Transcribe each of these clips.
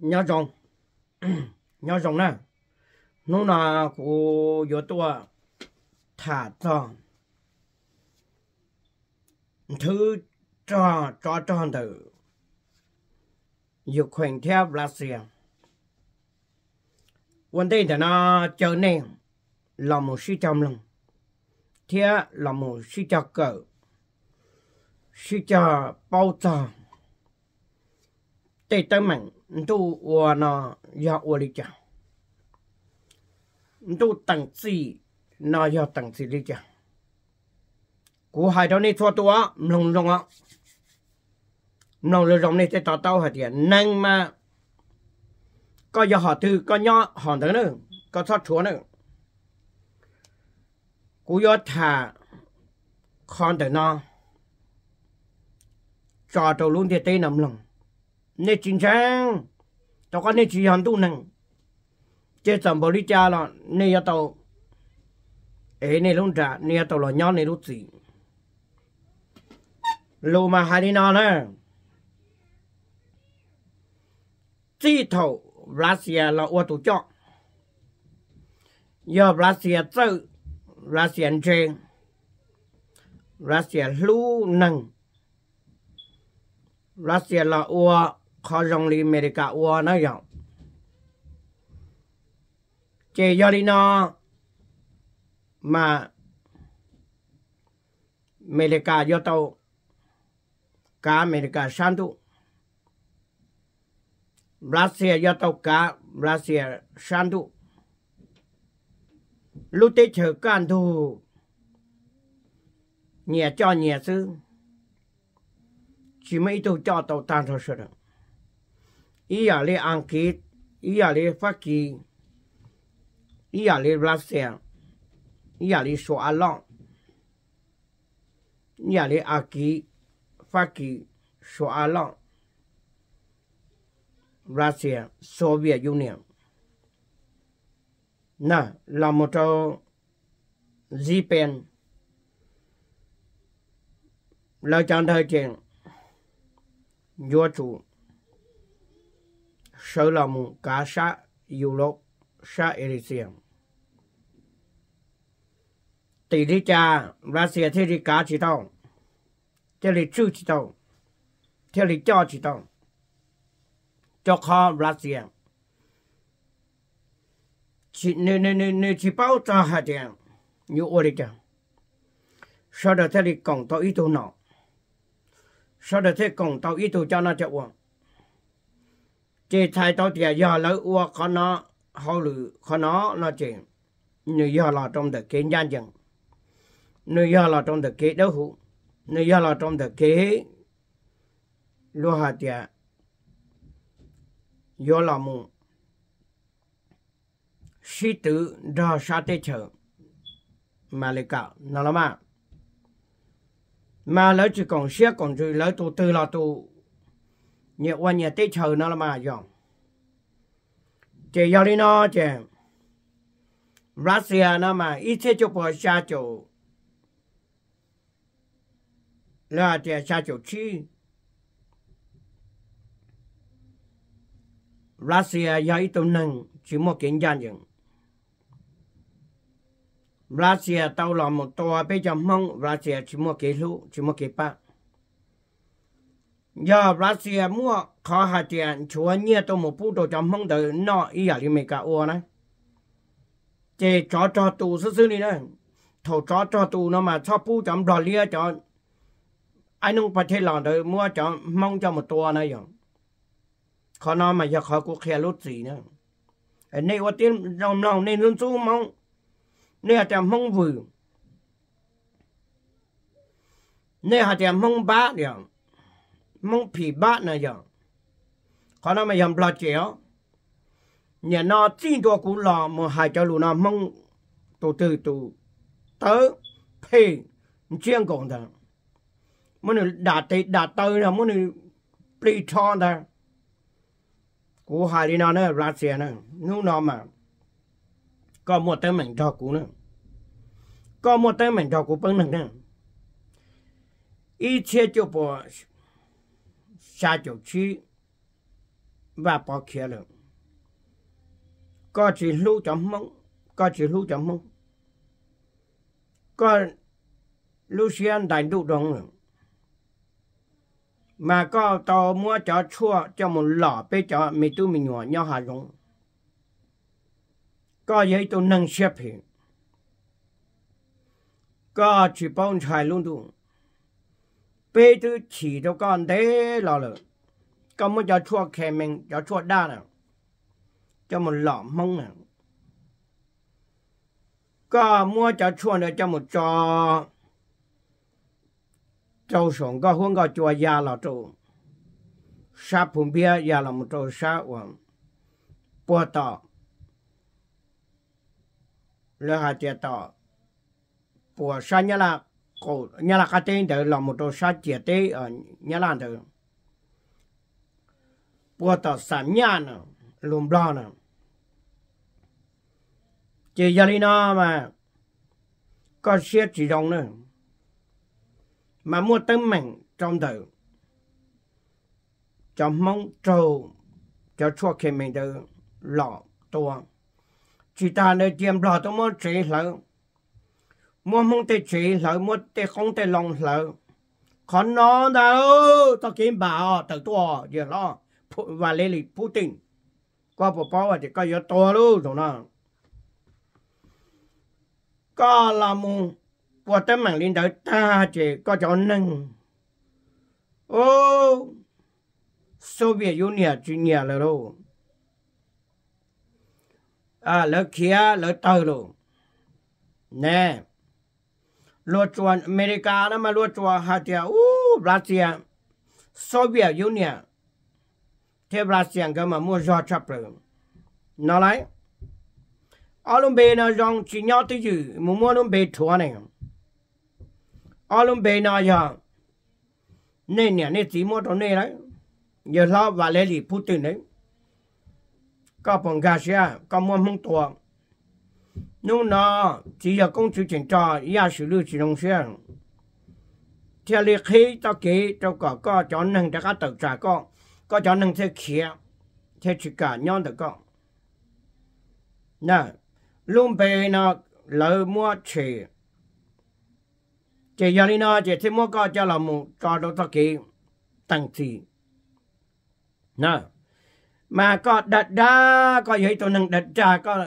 nhớ rồng nhớ rồng nè à? nó là của vô tua thả cho thứ cho cho cho từ dục khoảnh theo là xìa vấn đề là nó trở nè, là một sự chăm lòng thế là một sự cho cỡ sự cho bao tròn tê tơ mạnh tu ua nó do ua đi chào tu tầng gì nó do tầng gì đi chào cú hai đó cho thua tua lồng lồng á lồng lồng này tê tao tao hả tiền năng mà có do họ thư có nhỏ họ thứ nữa có thoát chúa nữa cú do thả con thứ nó cho trâu luôn thì tê nằm lòng นี่จริงจังตอนนี้จีฮันตุนังเจ้าสัมบริจาละนี่ยตัวเอ๋นี่ลุงจ่านี่ยตัวหล่อย้อนนี่รู้สิลูมาฮารนอนนะจีทูรัสเซียลราอตุจ่อยอรัสเซียเจ้ารัสเซียเจงรัสเซียลู่นังรัสเซียลราอว khó rong li mê đi cả ua nó rộng chê do đi nó mà mê đi cả do tàu cá mê đi cả san tu Brazil do tàu cá Brazil san tu lúc tết chờ can thu nhẹ cho nhẹ sư chỉ mấy tôi cho tàu tan thôi rồi 伊也咧红旗，伊也咧法旗，伊也咧拉线，伊也咧说阿浪，伊也咧阿旗、法旗、说阿浪。Russia, Soviet Union. Na là một trò Japan là chọn thời chuyện vua sở lòng cả xã Europe, xã Elysium. tỷ lệ cha Russia thế thì cá chỉ đâu, thế thì chữ chỉ đâu, thế thì cho chỉ đâu, cho khó Russia. Chỉ nên nên nên nên chỉ bảo cho hạt tiền, như ở đi, chẳng. Sau đó thế thì còn tao ít đồ nọ, sao đó thế còn tao ít đồ cho nó chạy uống chế thay tao thì giờ lỡ uo khó nó hậu lử khó nó nó chuyện nữ giờ là trong được kế nhân dân nữ giờ là trong được kế đấu hữu nữ giờ là trong được kế lúa hạt tiệt giờ là mù sĩ tử đo sa tê chờ mà lại cả nó là mà mà lỡ chỉ còn xe còn rồi lỡ tụ tư là tụ nhiều quan nhiều tết chờ nó là mà dòng chỉ giao đi nó chỉ Russia nó mà ít thế cho bỏ xa chỗ là chỉ xa chỗ chi Russia do ít tụ năng chỉ một kiện gian dựng Russia tao là một tòa bây giờ mong Russia chỉ một cái lũ chỉ một cái bạc ยบรัสเซียมั่วขอหาเจียน ชวนเนี่ยตัวหมูปูตัวจำมห้องเดินนออียาลิเมกาอัวนะเจจอจอตูซื่อๆนี่นะถูกจอจอตูนมา ชอบปูจำดอเลียจอนไอ้นุ่งประเทศหลราเดินมั่วจอหมองจอมตัวนะอย่างขอนอนมาอยากขอกูเคลรถสีนะไอ้ในวันที่น้องน้องในรุ่นสู้มอง เนี่ยจหมองวืนเนี่ยจหมองบ้าเดีายว mong phì bát này giờ khó nó mà yếm lo chéo nhà nó chín đua cũ lò mà hai cho lù nó mong tụ từ tụ tớ phê chuyên cộng thằng muốn là đạt tới đạt tới là muốn là bị cho thằng cú hai đi nó nữa ra xe nữa nu nó mà có một tên mình cho cú nữa có một tên mình cho cú bưng nữa ý chia cho bỏ 下酒去 và bỏ kia lượng có chỉ lưu chấm mông có chỉ lưu chấm mông có lưu xuyên đại đủ đông lượng mà có tàu mua cho chua cho một lọ bê cho mình tu mình nhỏ nhau hà rong có giấy tôi nâng xếp hiện có chỉ bông chài luôn đúng ปตัวฉีดก่อนเด้อเเลยก็ไม่จะช่วยแข่งจะช่วยได้นะจะมันหล่อมึงอ่ะก็มั่อจะช่วยเนี่ยจะมันจเจ้าส่งก็หุ่นก็จัวยาเราัวชาผุ่มเบี้ยยาเราัวชาวันปวดต่อแล้วหาเจ้าต่อปวดชาเนี่ยละ cô nhà là cái tên đó là một đồ sát chia tế ở nhà là đó bữa tao sản nhà nè lùm lo nè chỉ giờ đi nó mà có xét chỉ đồng nữa mà mua tấm mình trong tử cho mong trâu cho chua khi mình từ lọ tua chỉ ta nơi tiêm lọ tôi muốn chỉ lỡ mua mong tê chỉ lỡ mua tê không tê lòng lỡ còn nó đâu tao kiếm bảo tự tua giờ lo và lê lịch Putin qua bộ bao thì có giờ tua luôn rồi nó có là mùng qua tới mạng liên đời ta chỉ có cho nâng ô Soviet Union chỉ nhà là đâu à lỡ kia lỡ tờ luôn nè ลวดจวนอเมริกานะมาลวดจวนฮาเตียอู้บราซิลโซเวียตยูเนียเทบราซิลก็มามัวจอดชับเลยนั่นไรอลุมเบย์นายองชิญี่อยูมัวมัวนุมเบทัวเนี่ยอลุมเบย์นายองนี่ยเนี่ยเนี่ยสีมัวตรงนี้เลยอย่าเลาวาเลรีพูดถึงเลยก็ผงกาเซีย ก็มัวมึงตัว chỉ công 弄了只要公主检查也是六级龙学。theo lý khí cho kỹ cho cả có cho nâng cho các tự trả có, có cho nâng theo kia theo chỉ cả nhau được con nè luôn bề nó lỡ mua chỉ chỉ giờ đi nó chỉ thêm mua có cho là một cho đồ cho kỹ tăng gì nè mà có đặt đá có gì tôi nâng đặt ra có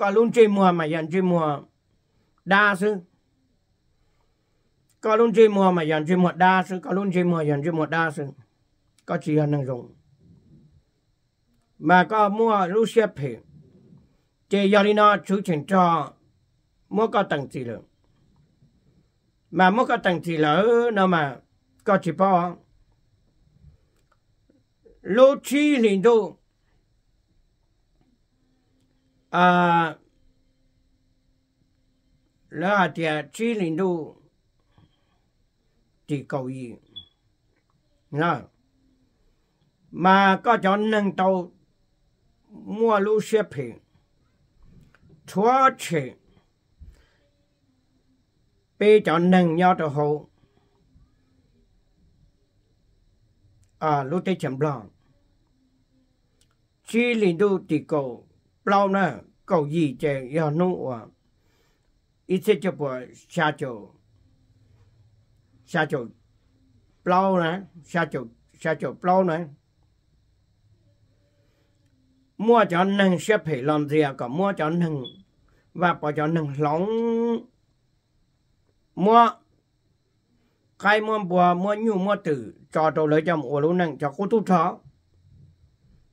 có luôn chơi mùa mà dần chơi mùa đa sư có luôn chơi mùa mà dần chơi mùa đa sư có luôn chơi mùa dần chơi mùa đa sư có chỉ là năng dùng mà có mua lúc xếp thì chơi giờ đi nó chú trình cho mua có tầng gì lượng mà mua có tầng gì lỡ nó mà có chỉ bỏ lúc chi liền đâu là địa 啊，那下点七零度 thì cầu gì là mà có cho nâng đầu mua lũ xe phỉ chúa chỉ bê cho nâng nhau cho hậu à lũ tê chậm lòng chỉ linh đu thì cầu bao nữa cầu gì chè yêu nụ à ít thế cho bộ xa chỗ xa chỗ plau nè xa chỗ xa chỗ plau nè mua cho nâng xếp hỷ lòn gì à có mua cho nâng và bỏ cho nâng lóng mua cái mua bùa mua nhu mua tử cho đầu lấy cho mua lũ nâng cho cô tu thọ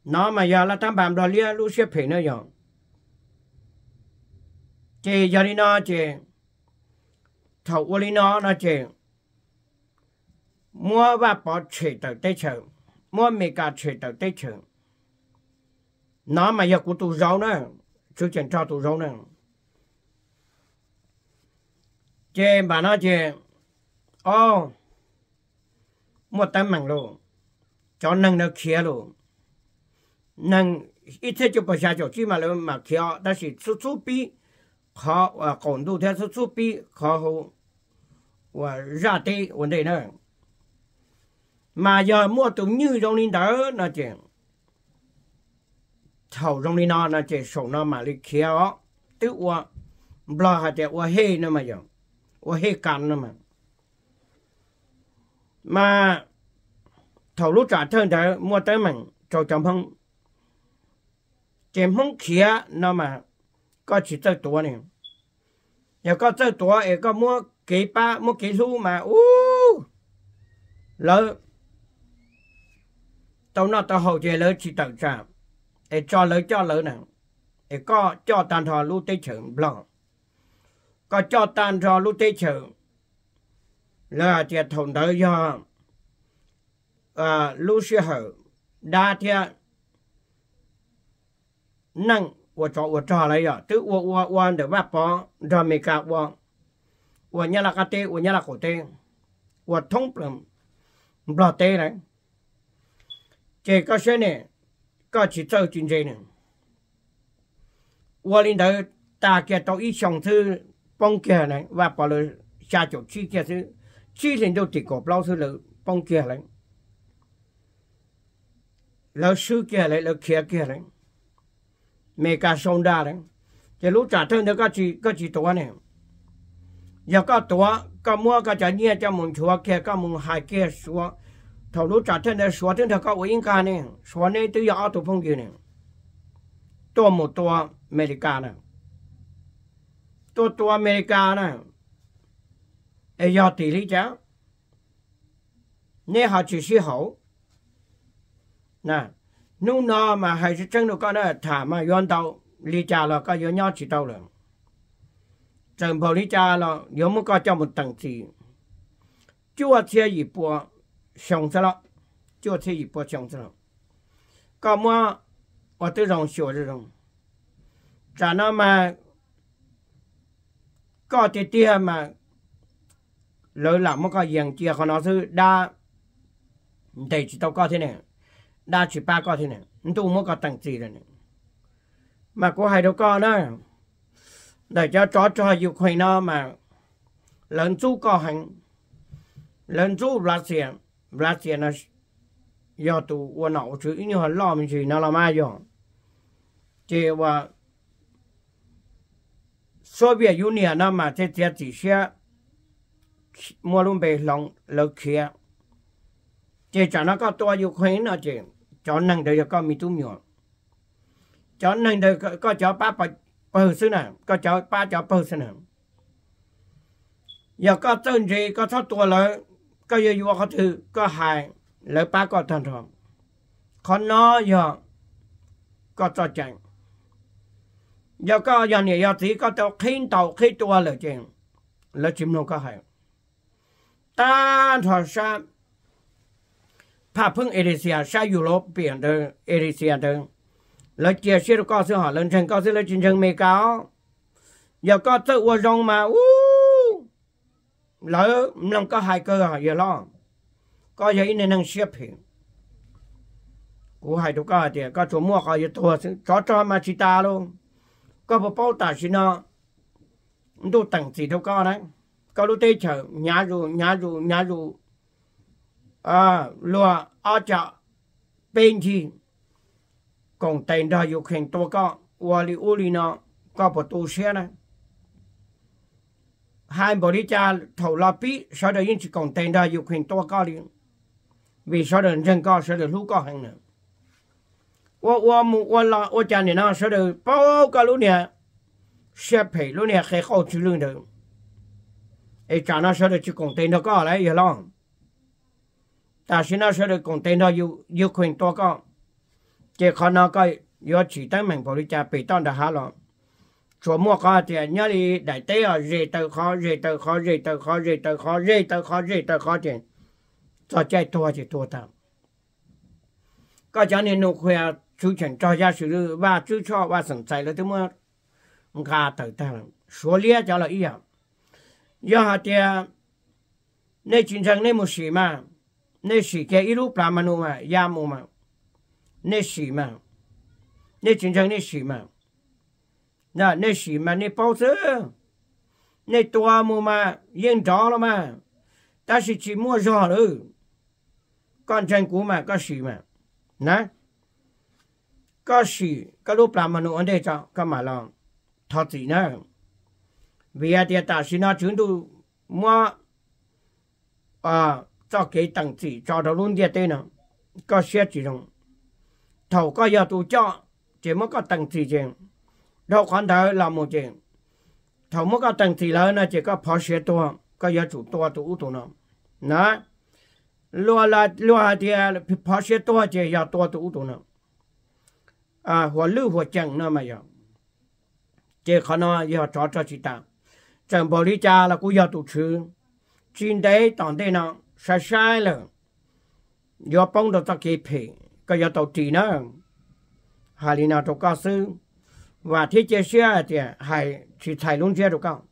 nó mà giờ là tam bàm đòi lia lũ xếp hỷ nữa rồi chị giờ đi nó chị thầu ô lý nó nó chị mua và bỏ chị tới tới chợ mua mì cà chị tới tới chợ nó mà giờ cũng tụ rau nữa chú chuyện cho tụ rau nữa chị bà nó chị ô mua tấm mạng luôn cho nâng nó kia luôn nâng ít thế cho bà cho chi mà lên mà kia đó là chú chú bi khó và còn đủ theo số số khó hậu và ra tê vấn đề này mà giờ mua tụng như trong linh đỡ là chuyện thầu trong linh nó là chuyện nó mà lịch kia đó tức là bla hạt chuyện là hê mà giờ là hê cắn mà mà thầu lúc trả thân đỡ mua tới mình cho chồng không chém không kia nó mà có chỉ tới tuổi này giờ có tới tuổi thì có mua kỹ ba mua kỹ su mà u lỡ tao nó tao hậu về lỡ chỉ tự trả để cho lỡ cho lỡ nè để có cho tàn thọ lưu tê trưởng lọ có cho tàn thọ lưu tê trưởng là chỉ thùng tới do à lưu sư hậu đa thiện năng 我找我找来呀，这我我我的外帮找没干我，我伢那个对，我伢那个对，我通不能不老对了。这个些呢，搞起走进去呢，我领导大家都一上次帮家呢，外帮了下脚去就是，去年都这个老师了帮家了，老师家来了，客家来。mẹ cả sông đa đấy chỉ lúc trả thân Nó có chỉ có chỉ tổ này giờ có tổ có mua có trả nhẹ cho mình chúa kia các mình hai kia xóa thầu lúc trả thân đó xóa thân nó có ông cả này xóa này tự do tổ phong kia này tổ một tổ mẹ cả này tổ tổ mẹ cả này ai giờ tỷ lý cháu nên họ chỉ sĩ hậu nè nung nó mà hay cái chân được có đó thả mà yon tàu lý cha là có yon nhau chỉ tàu rồi trần bồ lý cha là yon muốn có cho một tầng gì chúa thế gì bộ sống sao chúa thế gì bộ sống rồi, có mà ở tôi rong sửa rồi rong trả nó mà có thì tia mà lỡ làm mà cái dạng chia khó nó sư đa để chỉ tao có thế này đa chỉ ba co thế này tu mua có tặng gì rồi này mà có hai đầu co đó để cho chó cho dục hồi nó mà lớn chú co hành lớn chú là xe là xe nó do tụ qua nậu chữ như họ lo mình chỉ nó là ai rồi chỉ và Soviet Union nó mà thế thế chỉ xe mua luôn bề lòng lợn khía chỉ cho nó có to dục hồi nó chỉ cho năng đời có mi tu miệng cho năng đời có cho ba bờ bờ sư nào có cho ba cho bờ sư nào giờ có tên gì có thoát tua lỡ có giờ vua có thứ có hại lỡ ba có thần thọ có nó giờ có cho chẳng giờ có giờ này giờ chỉ có tàu khiến tàu khi tua lỡ chèn lỡ chim nó có hại ta thọ sao 怕碰埃里西亚下雨了，变成埃里西亚的。แล้วเจียชื่อก็ซื้อหอเลินเชิงก็ซื้อแล้วจินเชิงเมกาอย่าก็เจอวัวรองมาอู้แล้วมันก็หายเกออย่าล้อก็อย่าอินนังเชียบเห็นกูหายทุกข์เดียก็ชัวมัวก็อย่าตัวจอจอมาชิตาลงก็พอเป้าตาชินะดูตั้งสีทุกข์นะก็รู้เตะเฉยหยาดูหยาดูหยาดูอาลัวอาจะเป็นที่กองเต็นได้อยู่แข่งตัวก็วอลีอุลีนะก็ประตูเชียนะหายบริจาคถูกลัปีชาวเดินที่กองเต็นได้อยู่แข่งตัวก็เลยวิชาเดินจังก็ชาวเดินลูกก็แห่งหนึ่งว่าว่ามุว่าลาว่าจันเนี่ยนะชาวเดินปู่ก็รู้เนี่ยเสียผีรู้เนี่ยเคยเข้าชื่อเรื่องเดิมไอจันนะชาวเดินที่กองเต็นได้ก็อะไรอย่างนั้น但是那时候嘞，共产有有有多个，在，可那个有几多名玻璃加被挡的哈喽，琢磨他的？那里来都要热头好，热头好，热头好，热头好，热头好，热头好点，做再多就多的。搿今年侬还啊，出钱招家收入，晚做错晚上栽了，对吗？我看都得，学历也招了一样，要好爹，那经常那么些嘛？那是给一路拉曼努嘛，亚姆嘛，那是嘛，那真正那是嘛，那那是嘛，那包子，那多姆嘛，认着了嘛，但是只摸着了，干真古嘛，个是嘛，那，个是个路拉曼努安得着干嘛了？他自己呢，为啊的，但是那全都摸啊。cho cái tầng chỉ cho đầu luôn địa tê nó có xe chỉ rồng thầu có giờ tụ cho chỉ mới có tầng chỉ chuyện đâu khoản thở là một chuyện thầu mới có tầng chỉ lớn là chỉ có phó xe to có giờ chủ to tụ tụ nó nó lúa là lúa thì phó xe to chỉ giờ to tụ tụ nó à หัวลื้อหัวจังเนาะมาอย่างเจ้าขนอยอจอจอจิตาจังบริจาแล้วกูยอตุชื่อจีนได้ตอนได้เนาะ sai sai là do bông đầu ta kỳ phê có do tàu trì nữa hà lì nào tàu cao sư và thế chế xe thì hãy chỉ thay luôn chế được cao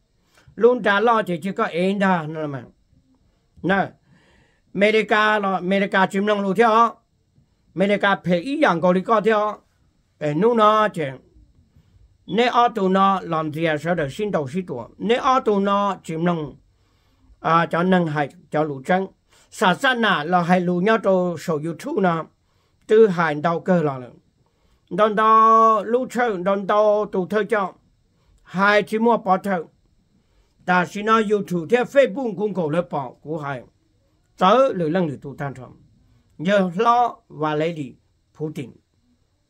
luôn trả lo thì chỉ có én đà nữa mà nè America là America chìm lòng luôn theo America phê ý dạng cầu đi có theo ở nu nó thì nếu ở tụ nó làm gì à, sẽ được xin đầu xin tuổi nếu ở tụ nó chìm lòng à cho nâng hải cho lù chân xã xã nà là hay lù nhau cho sổ youtube nè từ hành đầu cơ là đòn đó lũ chơi đòn đó tụ thơ cho hai chỉ mua bỏ thơ ta xin nói youtube theo facebook cũng cổ lớp bỏ của hai tớ lười lăng lười tụ tan trộm nhờ lo và lấy đi putin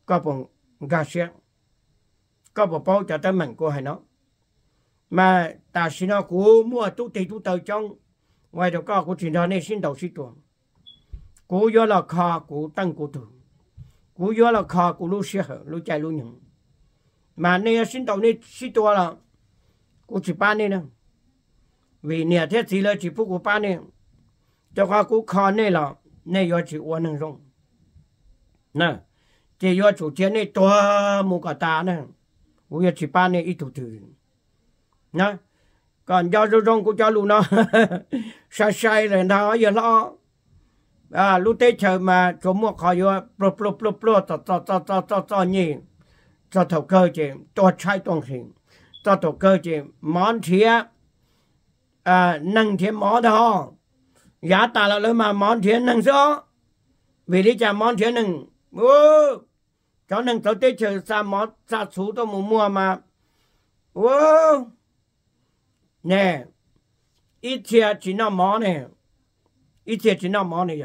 có bằng gà xe có bằng bao cho tới mình của hai nó mà ta xin nói của mua tụ tì tụ thơ trong ngoài đó có cụ chỉ nói nên xin đầu sĩ tuồng cú do là kha cú tăng cú tử cú do là kha cú lu xe hở lu chạy lu nhung mà nay xin đầu nên sĩ tuồng là cú chỉ ba nên nè vì nè thế thì là chỉ phụ cú ba nên cho qua cú kha nên là nên do chỉ uống năng rong nè chỉ do chủ chiến nên to một cả ta nè cú chỉ ba nên ít thủ tử nè còn cho rô rong cũng cho lù nó sai sai rồi nó giờ lo à lú tê chờ mà chỗ một họ vô pro pro pro pro to to to to to to nhỉ cho thầu cơ chị cho trái toàn hình cho thầu cơ chị món thía à nâng thía món đó giá ta là lối mà món thía nâng rõ vì lý chả món thía nâng ô cho nâng cháu tê chờ xa món xa xú tôi mua mà ô 네이티야지나마네이티야지나마네야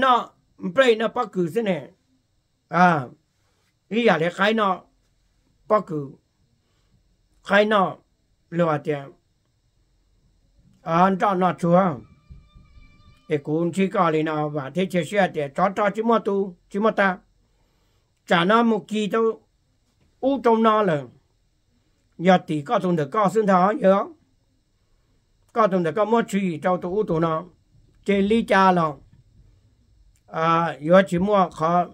나브레이나바꾸스네아이야레카이나바꾸카이나르와테안다나좋아에군치가리나바테제시아테저저지모도지모다자나무기도우좀나랑 nhật tỷ có tụng được có xương thọ nhớ có tụng được có mất trì trong tổ tổ nó trên lý cha lòng à nhớ chỉ mua khó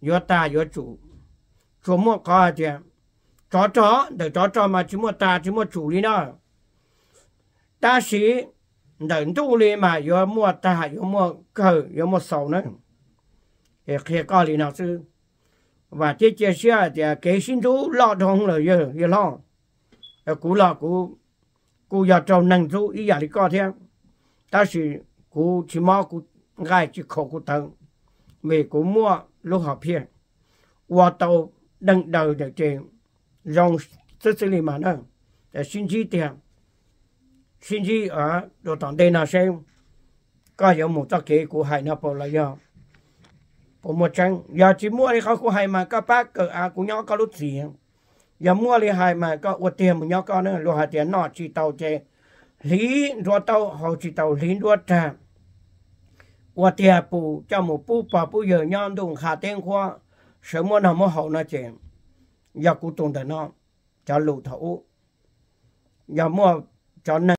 nhớ ta nhớ chủ chủ mua khó chứ chó chó được chó chó mà chỉ mua ta chỉ mua chủ đi nó ta sĩ đừng tu đi mà nhớ mua ta nhớ mua cơ, nhớ mua sầu nữa thì khi có lý nào chứ và chế chế xe thì cái sinh thú lọ trong là giờ giờ lo ờ, cú lọ cú cú giờ trâu nâng thú ý giờ đi co thế ta sử cú chỉ mau cú gai chỉ khổ cú tận mày cú mua lúc học phiền qua tàu đằng đầu để trên, dòng rất xử lý mà nâng, để sinh chi tiền sinh chi ở đồ tận đây là xem có một tác kế của Hải nó bảo là do ผมหมดจังอย่าจิมั่วเลยเขากูให้มาก็ป้าเกิดอากูย่อก็รุดเสียงอย่ามั่วเลยให้มาก็อวดเตียมมึงย่อก็เนอะรัวหาเตียนนอจีเตาเจลีรัวเตาเขาจีเตาลีรัวจ้าอวดเตียปูเจ้าหมูปูป่าปูเยอะย่อมดุงขาเต้งขวาเสมอหนามเขานะเจงอย่ากูตรงแต่นอจะหลุดเถาอย่ามั่วจอน